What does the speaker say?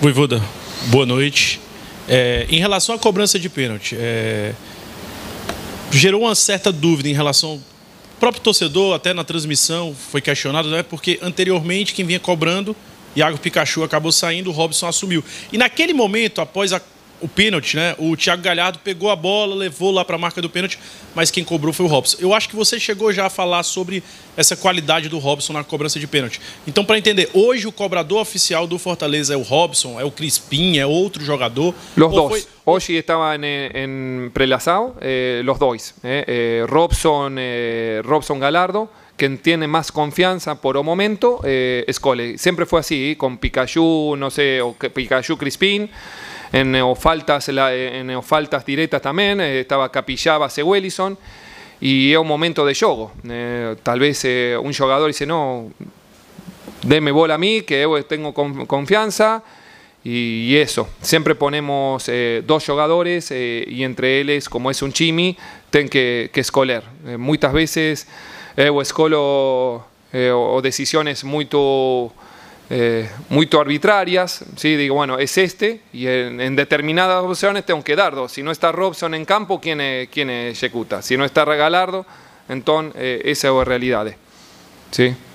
Voivoda, boa noite. É, em relação à cobrança de pênalti, é, gerou uma certa dúvida em relação ao próprio torcedor, até na transmissão, foi questionado, né? porque anteriormente quem vinha cobrando, Iago Pikachu acabou saindo, o Robson assumiu. E naquele momento, após a o pênalti, né? O Thiago Galhardo pegou a bola, levou lá para a marca do pênalti, mas quem cobrou foi o Robson. Eu acho que você chegou já a falar sobre essa qualidade do Robson na cobrança de pênalti. Então, para entender, hoje o cobrador oficial do Fortaleza é o Robson, é o Crispim, é outro jogador? Os dois. Foi... Hoje estava em, prelação, eh, dois. Eh, eh, Robson, eh, Robson Galhardo. quien tiene más confianza por un momento eh, Siempre fue así, con Pikachu, no sé, o Pikachu Crispin. En o faltas en faltas directas también, eh, estaba Capillaba, Sewellison, y es un momento de juego. Eh, tal vez eh, un jugador dice, no, deme bola a mí, que tengo confianza, y, eso. Siempre ponemos dos jugadores y entre ellos, como es un chimi, ten que, que escoler. muchas veces eh, o escolo eh, o, decisiones muy eh, muy arbitrarias, ¿sí? digo, bueno, es este, y en, determinadas opciones tengo que dardo. Si no está Robson en campo, ¿quién, ejecuta? Si no está Regalardo, entonces esa es la realidad. ¿sí?